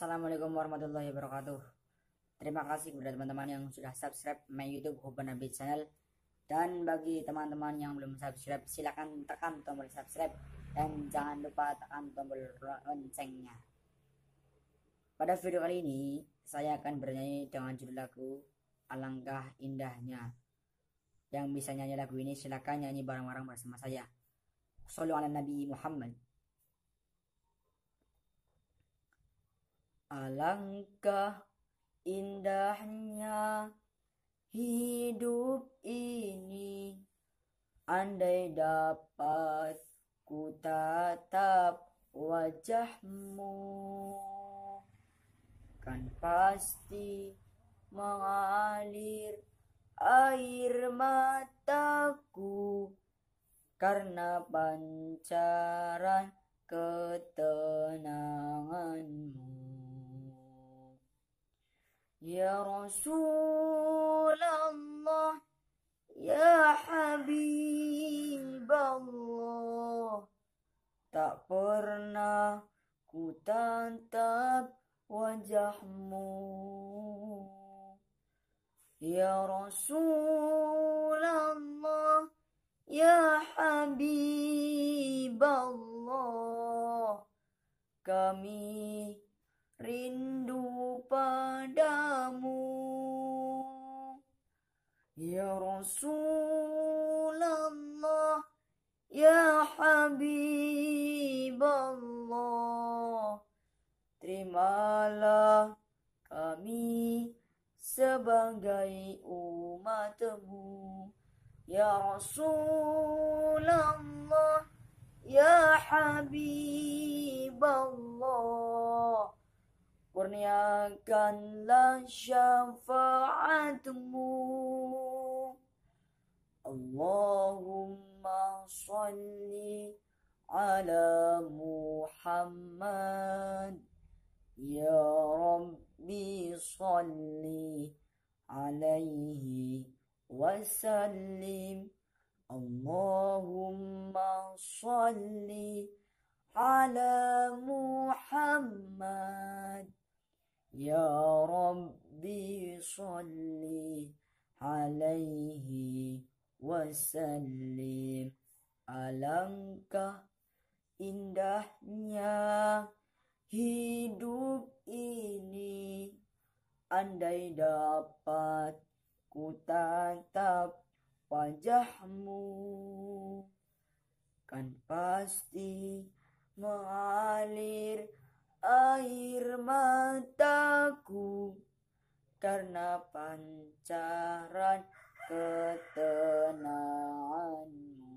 Assalamualaikum warahmatullahi wabarakatuh Terima kasih kepada teman-teman yang sudah subscribe my youtube Hubana Beat channel Dan bagi teman-teman yang belum subscribe silahkan tekan tombol subscribe Dan jangan lupa tekan tombol loncengnya Pada video kali ini saya akan bernyanyi dengan judul lagu Alangkah Indahnya Yang bisa nyanyi lagu ini silahkan nyanyi bareng-bareng bersama saya Sallu ala Nabi Muhammad Alangkah indahnya hidup ini Andai dapat ku tatap wajahmu Kan pasti mengalir air mataku Karena pancaran ketenanganmu Ya Rasulullah Ya Habib Allah, Tak pernah ku tatap wajahmu Ya Rasulullah Ya Habib Allah, Kami rindu padamu Ya Rasulullah Ya Habiballah Terimalah kami sebagai umatmu Ya Rasulullah Ya Habiballah Kurniakanlah syafaatmu Allahumma salli ala Muhammad Ya Rabbi salli alaihi وسلم اللهم صل على محمد يا ربي صل عليه وسلم alangkah indahnya hidup ini andai dapat ku tatap wajahmu kan pasti mengalir aku karena pancaran ketenanganmu.